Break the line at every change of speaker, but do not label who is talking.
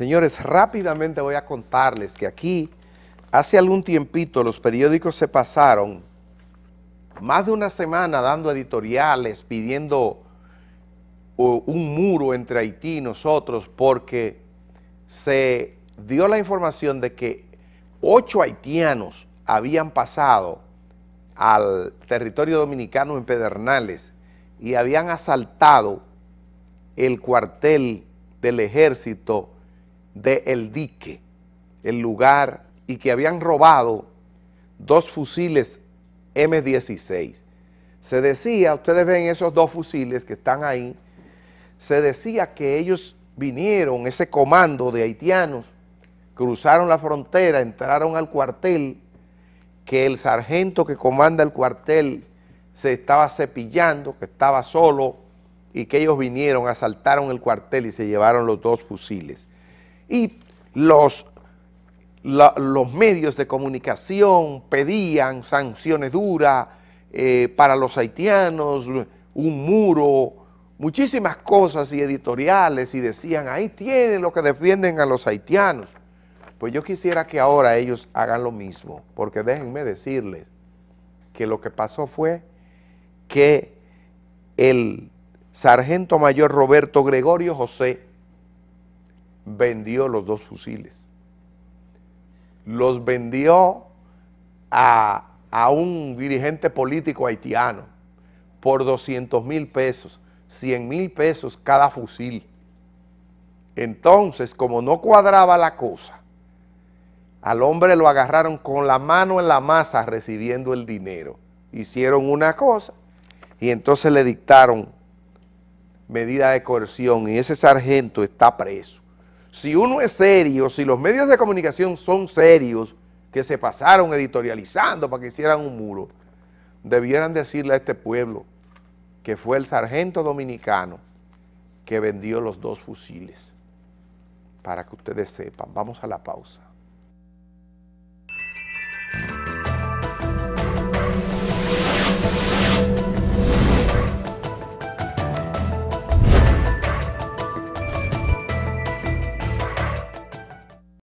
Señores, rápidamente voy a contarles que aquí, hace algún tiempito, los periódicos se pasaron más de una semana dando editoriales, pidiendo un muro entre Haití y nosotros, porque se dio la información de que ocho haitianos habían pasado al territorio dominicano en Pedernales y habían asaltado el cuartel del ejército de El Dique, el lugar, y que habían robado dos fusiles M16. Se decía, ustedes ven esos dos fusiles que están ahí, se decía que ellos vinieron, ese comando de haitianos, cruzaron la frontera, entraron al cuartel, que el sargento que comanda el cuartel se estaba cepillando, que estaba solo, y que ellos vinieron, asaltaron el cuartel y se llevaron los dos fusiles. Y los, los medios de comunicación pedían sanciones duras eh, para los haitianos, un muro, muchísimas cosas y editoriales y decían, ahí tienen lo que defienden a los haitianos. Pues yo quisiera que ahora ellos hagan lo mismo, porque déjenme decirles que lo que pasó fue que el sargento mayor Roberto Gregorio José vendió los dos fusiles. Los vendió a, un dirigente político haitiano por 200 mil pesos, 100 mil pesos cada fusil. Entonces, como no cuadraba la cosa, al hombre lo agarraron con la mano en la masa recibiendo el dinero. Hicieron una cosa y entonces le dictaron medida de coerción y ese sargento está preso si uno es serio, si los medios de comunicación son serios, que se pasaron editorializando para que hicieran un muro, debieran decirle a este pueblo que fue el sargento dominicano que vendió los dos fusiles. Para que ustedes sepan, vamos a la pausa.